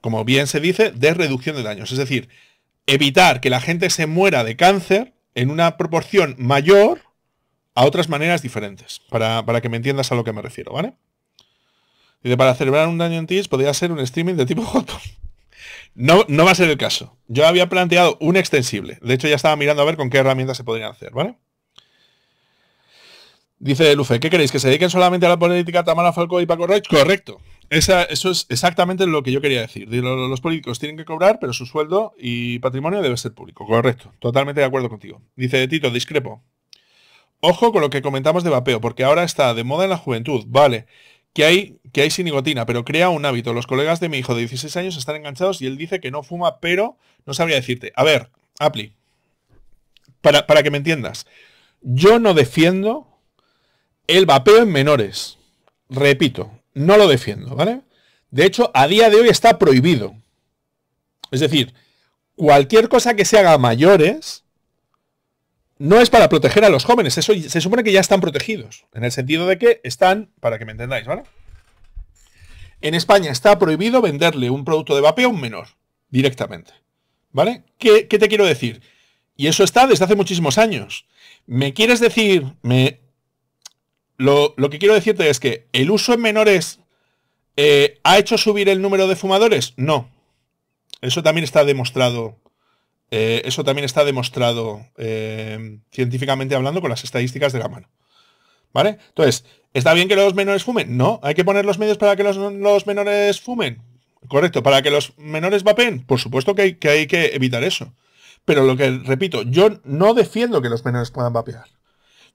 como bien se dice, de reducción de daños. Es decir, evitar que la gente se muera de cáncer en una proporción mayor a otras maneras diferentes, para, para que me entiendas a lo que me refiero, ¿vale? Dice, para celebrar un daño en ti, podría ser un streaming de tipo J. No, no va a ser el caso. Yo había planteado un extensible. De hecho, ya estaba mirando a ver con qué herramientas se podrían hacer, ¿vale? Dice Luce, ¿qué queréis? ¿Que se dediquen solamente a la política Tamara Falcó y Paco Roig? Correcto eso es exactamente lo que yo quería decir. Los políticos tienen que cobrar, pero su sueldo y patrimonio debe ser público. Correcto. Totalmente de acuerdo contigo. Dice Tito, discrepo. Ojo con lo que comentamos de vapeo, porque ahora está de moda en la juventud. Vale, que hay, que hay sin nicotina, pero crea un hábito. Los colegas de mi hijo de 16 años están enganchados y él dice que no fuma, pero no sabría decirte. A ver, Apli, para, para que me entiendas. Yo no defiendo el vapeo en menores. Repito, no lo defiendo, ¿vale? De hecho, a día de hoy está prohibido. Es decir, cualquier cosa que se haga a mayores no es para proteger a los jóvenes. Eso se supone que ya están protegidos. En el sentido de que están, para que me entendáis, ¿vale? En España está prohibido venderle un producto de vapeo a un menor directamente. ¿Vale? ¿Qué, ¿Qué, te quiero decir? Y eso está desde hace muchísimos años. ¿Me quieres decir, me, lo, que quiero decirte es que el uso en menores eh, ha hecho subir el número de fumadores. No, eso también está demostrado. Eh, eso también está demostrado eh, científicamente hablando con las estadísticas de la mano. ¿Vale? Entonces, ¿está bien que los menores fumen? No, hay que poner los medios para que los, menores fumen. Correcto, para que los menores vapen, por supuesto que hay que evitar eso. Pero lo que repito, yo no defiendo que los menores puedan vapear.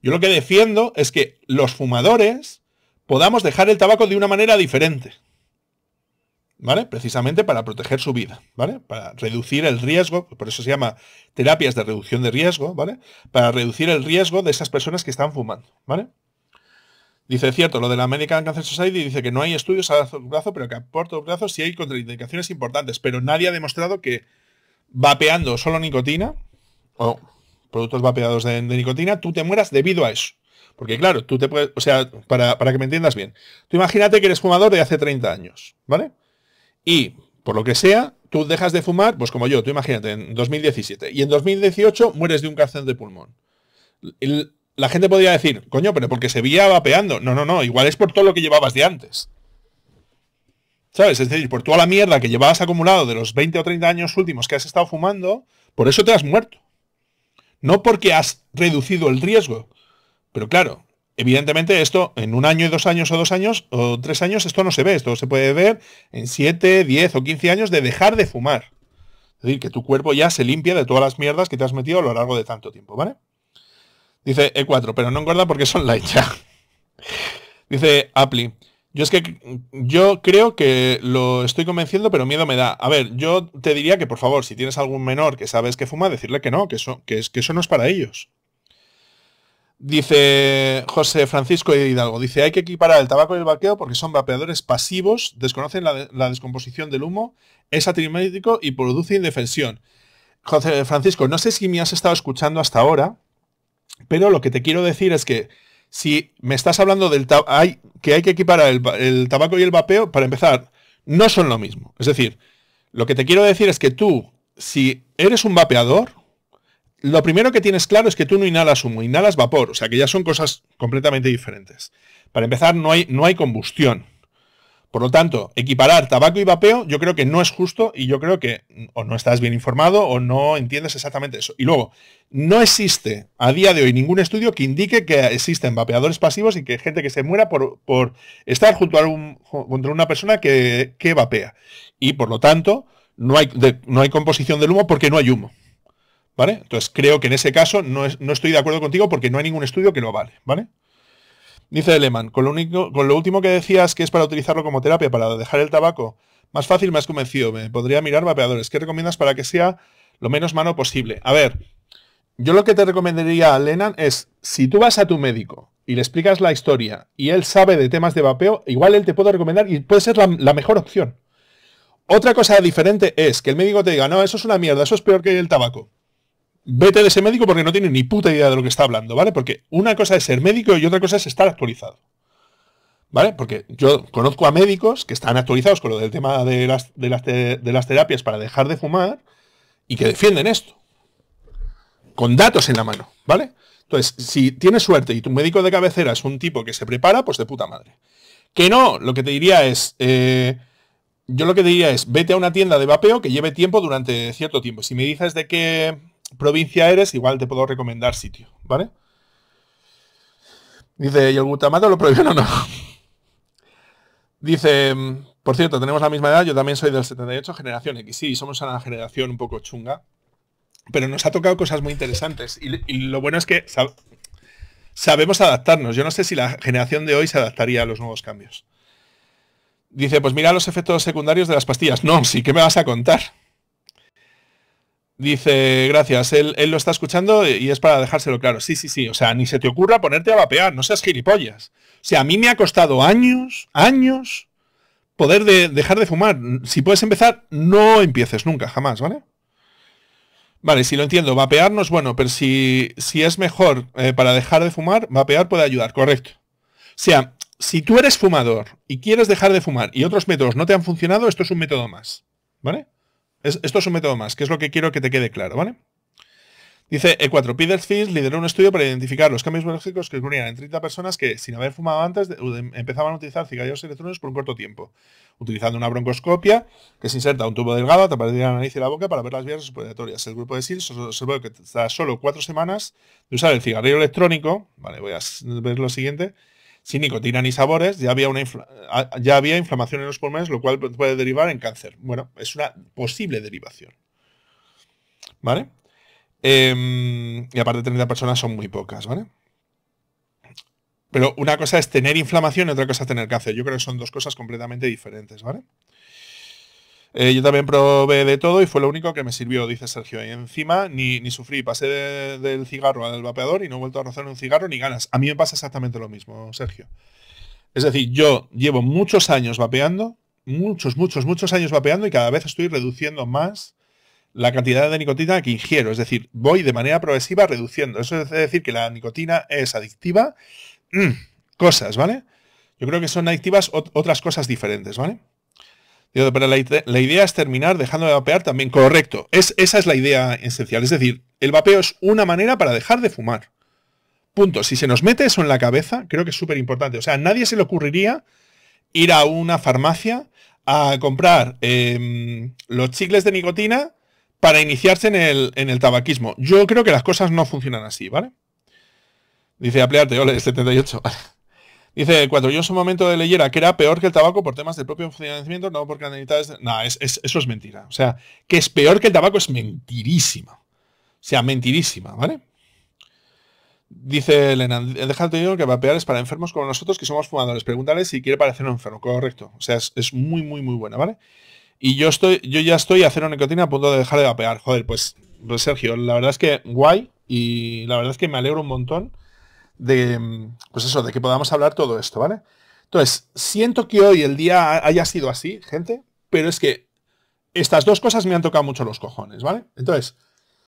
Yo lo que defiendo es que los fumadores podamos dejar el tabaco de una manera diferente. ¿Vale? Precisamente para proteger su vida, ¿vale? Para reducir el riesgo, por eso se llama terapias de reducción de riesgo, ¿vale? Para reducir el riesgo de esas personas que están fumando, ¿vale? Dice, cierto, lo de la American Cancer Society dice que no hay estudios a largo plazo, pero que a corto plazo sí hay contraindicaciones importantes, pero nadie ha demostrado que vapeando solo nicotina productos vapeados de, nicotina, tú te mueras debido a eso. Porque claro, tú te puedes, o sea, para, que me entiendas bien, tú imagínate que eres fumador de hace 30 años, ¿vale? Y, por lo que sea, tú dejas de fumar, pues como yo, tú imagínate, en 2017, y en 2018 mueres de un cáncer de pulmón. la gente podría decir, coño, pero porque se veía vapeando. No, no, no, igual es por todo lo que llevabas de antes. ¿Sabes? Es decir, por toda la mierda que llevabas acumulado de los 20 o 30 años últimos que has estado fumando, por eso te has muerto. No porque has reducido el riesgo. Pero claro, evidentemente esto en un año y dos años o dos años o tres años esto no se ve. Esto se puede ver en siete, diez o quince años de dejar de fumar. Es decir, que tu cuerpo ya se limpia de todas las mierdas que te has metido a lo largo de tanto tiempo, ¿vale? Dice E4, pero no engorda porque son light, Dice Apli, yo es que yo creo que lo estoy convenciendo, pero miedo me da. A ver, yo te diría que por favor, si tienes algún menor que sabes que fuma, decirle que no, que eso, que, es, que eso no es para ellos. Dice José Francisco Hidalgo, dice, hay que equiparar el tabaco y el vaqueo porque son vapeadores pasivos, desconocen la, descomposición del humo, es atrimétrico y produce indefensión. José Francisco, no sé si me has estado escuchando hasta ahora, pero lo que te quiero decir es que si me estás hablando del que hay que equiparar el, tabaco y el vapeo, para empezar, no son lo mismo. Es decir, lo que te quiero decir es que tú, si eres un vapeador, lo primero que tienes claro es que tú no inhalas humo, inhalas vapor, o sea que ya son cosas completamente diferentes. Para empezar, no hay, no hay combustión. Por lo tanto, equiparar tabaco y vapeo yo creo que no es justo y yo creo que o no estás bien informado o no entiendes exactamente eso. Y luego, no existe a día de hoy ningún estudio que indique que existen vapeadores pasivos y que gente que se muera por, estar junto a una persona que, vapea. Y por lo tanto, no hay, no hay composición del humo porque no hay humo. ¿Vale? Entonces creo que en ese caso no, no estoy de acuerdo contigo porque no hay ningún estudio que lo avale, ¿vale? Dice Lehmann, con lo, único, con lo último que decías que es para utilizarlo como terapia, para dejar el tabaco, más fácil me has convencido, me podría mirar vapeadores. ¿Qué recomiendas para que sea lo menos mano posible? A ver, yo lo que te recomendaría a Lenan es, si tú vas a tu médico y le explicas la historia y él sabe de temas de vapeo, igual él te puede recomendar y puede ser la mejor opción. Otra cosa diferente es que el médico te diga, no, eso es una mierda, eso es peor que el tabaco vete de ese médico porque no tiene ni puta idea de lo que está hablando, ¿vale? Porque una cosa es ser médico y otra cosa es estar actualizado. ¿Vale? Porque yo conozco a médicos que están actualizados con lo del tema de las, terapias para dejar de fumar y que defienden esto. Con datos en la mano, ¿vale? Entonces, si tienes suerte y tu médico de cabecera es un tipo que se prepara, pues de puta madre. Que no, lo que te diría es... Eh, yo lo que diría es, vete a una tienda de vapeo que lleve tiempo durante cierto tiempo. Si me dices de qué provincia eres, igual te puedo recomendar sitio, ¿vale? Dice, ¿y el glutamato lo prohíben o no? Dice, por cierto, tenemos la misma edad, yo también soy del 78, generación X, sí, somos una generación un poco chunga, pero nos ha tocado cosas muy interesantes y, lo bueno es que sabemos adaptarnos. Yo no sé si la generación de hoy se adaptaría a los nuevos cambios. Dice, pues mira los efectos secundarios de las pastillas. No, sí, ¿qué me vas a contar? Dice, gracias, él, lo está escuchando y es para dejárselo claro. Sí, sí, sí, o sea, ni se te ocurra ponerte a vapear, no seas gilipollas. O sea, a mí me ha costado años, años, poder de dejar de fumar. Si puedes empezar, no empieces nunca, jamás, ¿vale? Vale, si lo entiendo, vapear no es bueno, pero si, es mejor eh, para dejar de fumar, vapear puede ayudar, correcto. O sea, si tú eres fumador y quieres dejar de fumar y otros métodos no te han funcionado, esto es un método más, ¿vale? esto es un método más, que es lo que quiero que te quede claro, ¿vale? Dice E4, eh, Peter Fields lideró un estudio para identificar los cambios biológicos que ocurrían en 30 personas que, sin haber fumado antes, empezaban a utilizar cigarrillos electrónicos por un corto tiempo, utilizando una broncoscopia que se inserta un tubo delgado a través de la nariz y la boca para ver las vías respiratorias. El grupo de SILS observó que tras solo cuatro semanas de usar el cigarrillo electrónico, vale, voy a ver lo siguiente, sin nicotina ni sabores, ya había, una ya había inflamación en los pulmones, lo cual puede derivar en cáncer. Bueno, es una posible derivación. ¿Vale? Em, y aparte 30 personas son muy pocas, ¿vale? Pero una cosa es tener inflamación y otra cosa es tener cáncer. Yo creo que son dos cosas completamente diferentes, ¿vale? Eh, yo también probé de todo y fue lo único que me sirvió, dice Sergio. Y encima ni, sufrí, pasé del cigarro al vapeador y no he vuelto a rozar un cigarro ni ganas. A mí me pasa exactamente lo mismo, Sergio. Es decir, yo llevo muchos años vapeando, muchos, muchos, muchos años vapeando y cada vez estoy reduciendo más la cantidad de nicotina que ingiero. Es decir, voy de manera progresiva reduciendo. Eso es decir, que la nicotina es adictiva. Mm, cosas, ¿vale? Yo creo que son adictivas otras cosas diferentes, ¿vale? pero la, idea es terminar dejando de vapear también. Correcto. Es, esa es la idea esencial. Es decir, el vapeo es una manera para dejar de fumar. Punto. Si se nos mete eso en la cabeza, creo que es súper importante. O sea, a nadie se le ocurriría ir a una farmacia a comprar em, los chicles de nicotina para iniciarse en el, en el tabaquismo. Yo creo que las cosas no funcionan así, ¿vale? Dice, aplearte, ole, 78. Dice, cuando yo en su momento de leyera que era peor que el tabaco por temas del propio financiamiento, no porque la No, es, eso es mentira. O sea, que es peor que el tabaco es mentirísima. O sea, mentirísima, ¿vale? Dice Elena, déjate digo que vapear es para enfermos como nosotros que somos fumadores. Pregúntale si quiere parecer un enfermo. Correcto. O sea, es, muy, muy, muy buena, ¿vale? Y yo estoy, yo ya estoy a cero nicotina a punto de dejar de vapear. Joder, pues, pues Sergio, la verdad es que guay. Y la verdad es que me alegro un montón de, mm, pues eso, de que podamos hablar todo esto, ¿vale? Entonces, siento que hoy el día haya sido así, gente, pero es que estas dos cosas me han tocado mucho los cojones, ¿vale? Entonces,